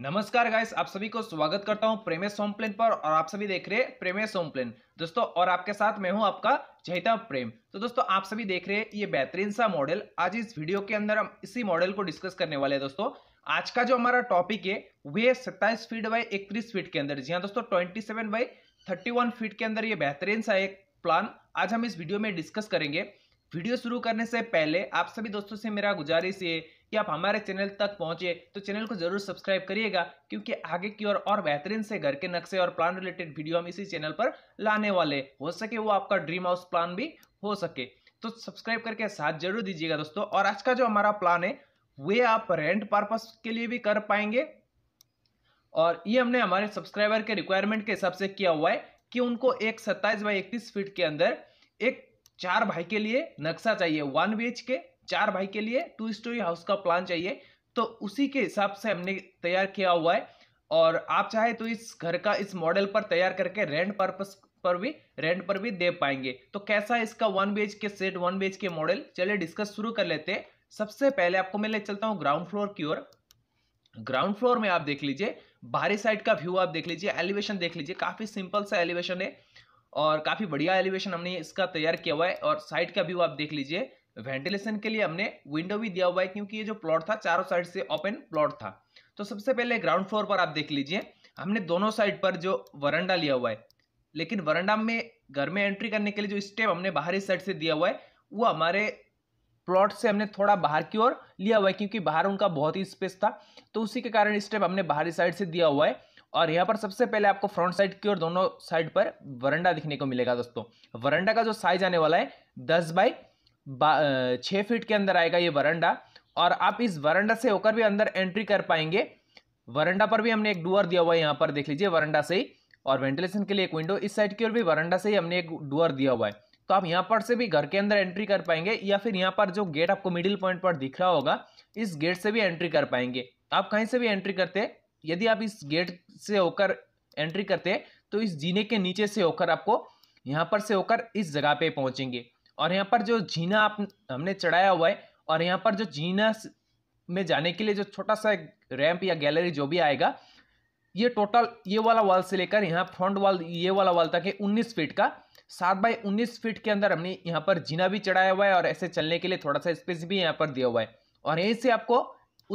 नमस्कार गाइस आप सभी को स्वागत करता हूं प्रेमेश सोमप्लेन पर और आप सभी देख रहे हैं प्रेमेश सोमप्लेन दोस्तों और आपके साथ मैं हूं आपका चहिता प्रेम तो दोस्तों आप सभी देख रहे हैं ये बेहतरीन सा मॉडल आज इस वीडियो के अंदर हम इसी मॉडल को डिस्कस करने वाले हैं दोस्तों आज का जो हमारा टॉपिक है वे है सत्ताईस फीट बाई इकतीस फीट के अंदर जी हाँ दोस्तों twenty seven by thirty one feet के अंदर ये बेहतरीन सा एक प्लान आज हम इस वीडियो में डिस्कस करेंगे वीडियो शुरू करने से पहले आप सभी दोस्तों से मेरा गुजारिश ये कि आप हमारे चैनल तक पहुंचे तो चैनल को जरूर सब्सक्राइब करिएगा क्योंकि आगे की ओर और, और बेहतरीन से घर के नक्शे और प्लान रिलेटेड वीडियो हम इसी चैनल पर लाने वाले हो सके वो आपका ड्रीम हाउस प्लान भी हो सके तो सब्सक्राइब करके साथ जरूर दीजिएगा दोस्तों और आज का जो हमारा प्लान है वे आप रेंट पर्पज के लिए भी कर पाएंगे और ये हमने हमारे सब्सक्राइबर के रिक्वायरमेंट के हिसाब से किया हुआ है कि उनको एक सत्ताईस बाई इकतीस फीट के अंदर एक चार भाई के लिए नक्शा चाहिए वन बी के चार भाई के लिए टू स्टोरी हाउस का प्लान चाहिए तो उसी के हिसाब से हमने तैयार किया हुआ है और आप चाहे तो इस घर का इस मॉडल पर तैयार करके रेंट पर्पस पर भी रेंट पर भी दे पाएंगे तो कैसा है इसका one B K set one B K model चलिए डिस्कस शुरू कर लेते हैं सबसे पहले आपको मैं ले चलता हूँ ग्राउंड फ्लोर की ओर ग्राउंड फ्लोर में आप देख लीजिए बाहरी साइड का व्यू आप देख लीजिए एलिवेशन देख लीजिए काफी सिंपल सा एलिवेशन है और काफ़ी बढ़िया एलिवेशन हमने इसका तैयार किया हुआ है और साइड का व्यू आप देख लीजिए वेंटिलेशन के लिए हमने विंडो भी दिया हुआ है क्योंकि ये जो प्लॉट था चारों साइड से ओपन प्लॉट था तो सबसे पहले ग्राउंड फ्लोर पर आप देख लीजिए हमने दोनों साइड पर जो वरंडा लिया हुआ है लेकिन वरंडा में घर में एंट्री करने के लिए जो स्टेप हमने बाहरी साइड से दिया हुआ है वो हमारे प्लॉट से हमने थोड़ा बाहर की ओर लिया हुआ है क्योंकि बाहर उनका बहुत ही स्पेस था तो उसी के कारण स्टेप हमने बाहरी साइड से दिया हुआ है और यहाँ पर सबसे पहले आपको फ्रंट साइड की और दोनों साइड पर वरंडा दिखने को मिलेगा दोस्तों वरंडा का जो साइज आने वाला है दस बाई छः फीट के अंदर आएगा ये वरंडा और आप इस वरंडा से होकर भी अंदर एंट्री कर पाएंगे वरंडा पर भी हमने एक डुअर दिया हुआ है यहाँ पर देख लीजिए वरंडा से ही और वेंटिलेशन के लिए एक विंडो इस साइड की ओर भी वरंडा से ही हमने एक डुअर दिया हुआ है तो आप यहाँ पर से भी घर के अंदर एंट्री कर पाएंगे या फिर यहाँ पर जो गेट आपको मिडिल पॉइंट पर दिख रहा होगा इस गेट से भी एंट्री कर पाएंगे आप कहीं से भी एंट्री करते हैं यदि आप इस गेट से होकर एंट्री करते हैं तो इस जीने के नीचे से होकर आपको यहाँ पर से होकर इस जगह पे पहुँचेंगे और यहाँ पर जो जीना आप हमने चढ़ाया हुआ है और यहाँ पर जो जीना में जाने के लिए जो छोटा सा रैंप या गैलरी जो भी आएगा ये टोटल ये वाला वॉल से लेकर यहाँ फ्रंट वॉल ये वाला वॉल तक है उन्नीस फीट का सात बाई उन्नीस फीट के अंदर हमने यहाँ पर जीना भी चढ़ाया हुआ है और ऐसे चलने के लिए थोड़ा सा स्पेस भी यहाँ पर दिया हुआ है और यहीं से आपको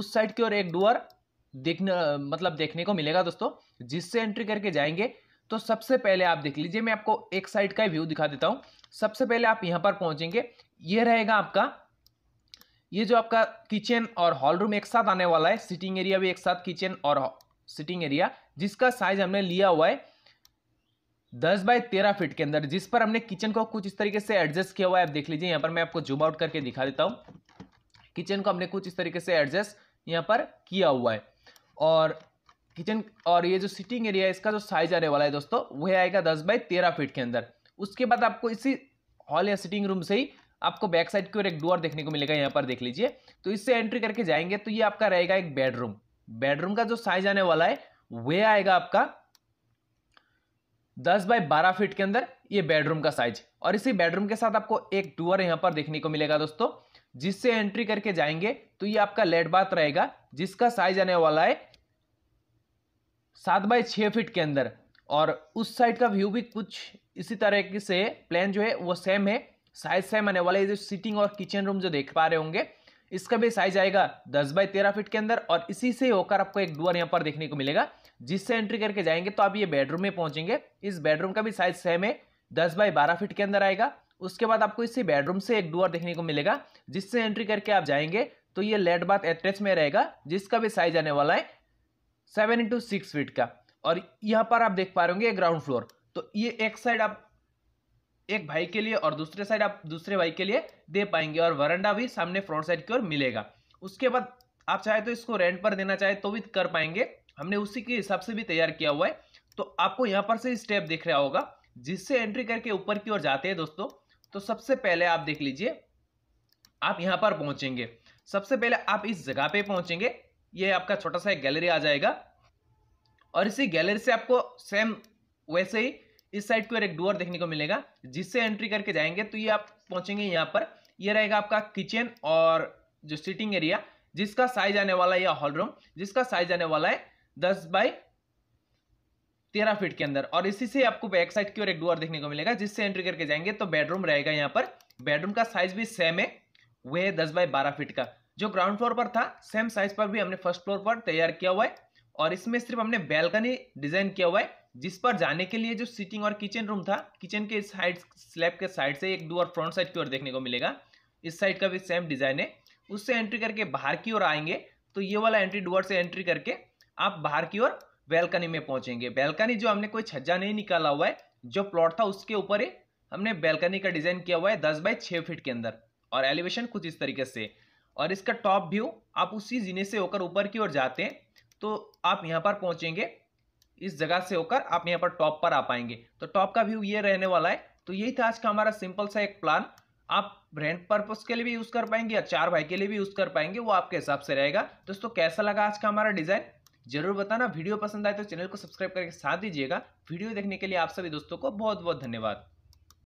उस साइड की ओर एक डोर देखने मतलब देखने को मिलेगा दोस्तों जिससे एंट्री करके जाएंगे तो सबसे पहले आप देख लीजिए मैं आपको एक साइड का व्यू दिखा देता हूँ सबसे पहले आप यहाँ पर पहुँचेंगे ये रहेगा आपका ये जो आपका किचन और हॉल रूम एक साथ आने वाला है सिटिंग एरिया भी एक साथ किचन और सिटिंग एरिया जिसका साइज हमने लिया हुआ है दस बाय तेरह फीट के अंदर जिस पर हमने किचन को कुछ इस तरीके से एडजस्ट किया हुआ है आप देख लीजिए यहाँ पर मैं आपको जूम आउट करके दिखा देता हूँ किचन को हमने कुछ इस तरीके से एडजस्ट यहाँ पर किया हुआ है और किचन और ये जो सिटिंग एरिया है इसका जो साइज आने वाला है दोस्तों वह आएगा दस बाई तेरह फीट के अंदर उसके बाद आपको इसी हॉल या सिटिंग रूम से ही आपको बैक साइड की ओर एक डोर देखने को मिलेगा यहाँ पर देख लीजिए तो इससे एंट्री करके जाएंगे तो ये आपका रहेगा एक बेडरूम बेडरूम का जो साइज आने वाला है वह आएगा आपका दस बाय बारह फीट के अंदर ये बेडरूम का साइज और इसी बेडरूम के साथ आपको एक डोर यहाँ पर देखने को मिलेगा दोस्तों जिससे एंट्री करके जाएंगे तो ये आपका लेट बात रहेगा जिसका साइज आने वाला है सात बाय छः फिट के अंदर और उस साइड का व्यू भी कुछ इसी तरह से प्लान जो है वो सेम है साइज सेम आने वाला है जो सिटिंग और किचन रूम जो देख पा रहे होंगे इसका भी साइज आएगा दस बाय तेरह फिट के अंदर और इसी से होकर आपको एक दुआर यहाँ पर देखने को मिलेगा जिससे एंट्री करके जाएंगे तो आप ये बेडरूम में पहुंचेंगे इस बेडरूम का भी साइज सेम है दस बाय बारह फिट के अंदर आएगा उसके बाद आपको इसी बेडरूम से एक डोर देखने को मिलेगा जिससे एंट्री करके आप जाएंगे तो ये लेट बाथ अटैच में रहेगा जिसका भी साइज आने वाला है सेवन इंटू सिक्स फीट का और यहाँ पर आप देख पा रहे होंगे ग्राउंड फ्लोर तो ये एक साइड आप एक भाई के लिए और दूसरे साइड आप दूसरे भाई के लिए दे पाएंगे और वरंडा भी सामने फ्रंट साइड की ओर मिलेगा उसके बाद आप चाहे तो इसको रेंट पर देना चाहे तो भी कर पाएंगे हमने उसी के हिसाब से भी तैयार किया हुआ है तो आपको यहाँ पर से स्टेप देख रहा होगा जिससे एंट्री करके ऊपर की ओर जाते हैं दोस्तों तो सबसे पहले आप देख लीजिए आप यहां पर पहुंचेंगे सबसे पहले आप इस जगह पे पहुंचेंगे ये आपका छोटा सा एक गैलरी आ जाएगा और इसी गैलरी से आपको सेम वैसे ही इस साइड को एक डोर देखने को मिलेगा जिससे एंट्री करके जाएंगे तो ये आप पहुंचेंगे यहाँ पर ये रहेगा आपका किचन और जो सिटिंग एरिया जिसका साइज आने वाला है या हॉल रूम जिसका साइज आने वाला है दस बाई तेरह फीट के अंदर और इसी से आपको बैक साइड की ओर एक डोर देखने को मिलेगा जिससे एंट्री करके जाएंगे तो बेडरूम रहेगा यहाँ पर बेडरूम का साइज भी सेम है वह है दस बाय बारह फीट का जो ग्राउंड फ्लोर पर था सेम साइज पर भी हमने फर्स्ट फ्लोर पर तैयार किया हुआ है और इसमें सिर्फ हमने बैल्कनी डिजाइन किया हुआ है जिस पर जाने के लिए जो सिटिंग और किचन रूम था किचन के साइड स्लैब के साइड से एक डोर फ्रंट साइड की ओर देखने को मिलेगा इस साइड का भी सेम डिजाइन है उससे एंट्री करके बाहर की ओर आएंगे तो ये वाला एंट्री डोर से एंट्री करके आप बाहर की ओर बैल्कनी में पहुंचेंगे बैल्कनी जो हमने कोई छज्जा नहीं निकाला हुआ है जो प्लॉट था उसके ऊपर ही हमने बैल्कनी का डिजाइन किया हुआ है दस बाई छः फीट के अंदर और एलिवेशन कुछ इस तरीके से और इसका टॉप व्यू आप उसी जीने से होकर ऊपर की ओर जाते हैं तो आप यहाँ पर पहुँचेंगे इस जगह से होकर आप यहाँ पर टॉप पर आ पाएंगे तो टॉप का व्यू ये रहने वाला है तो यही था आज का हमारा सिंपल सा एक प्लान आप रेंट पर्पस के लिए भी यूज़ कर पाएंगे या चार भाई के लिए भी यूज़ कर पाएंगे वो आपके हिसाब से रहेगा दोस्तों कैसा लगा आज का हमारा डिज़ाइन जरूर बताना वीडियो पसंद आए तो चैनल को सब्सक्राइब करके साथ दीजिएगा वीडियो देखने के लिए आप सभी दोस्तों को बहुत बहुत धन्यवाद